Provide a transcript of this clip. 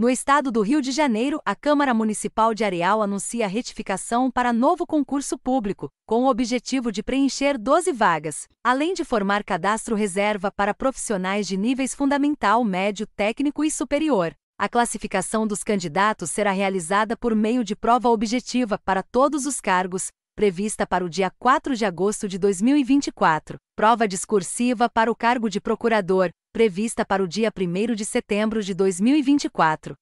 No estado do Rio de Janeiro, a Câmara Municipal de Areal anuncia a retificação para novo concurso público, com o objetivo de preencher 12 vagas, além de formar cadastro reserva para profissionais de níveis fundamental, médio, técnico e superior. A classificação dos candidatos será realizada por meio de prova objetiva para todos os cargos, prevista para o dia 4 de agosto de 2024. Prova discursiva para o cargo de procurador, prevista para o dia 1 de setembro de 2024.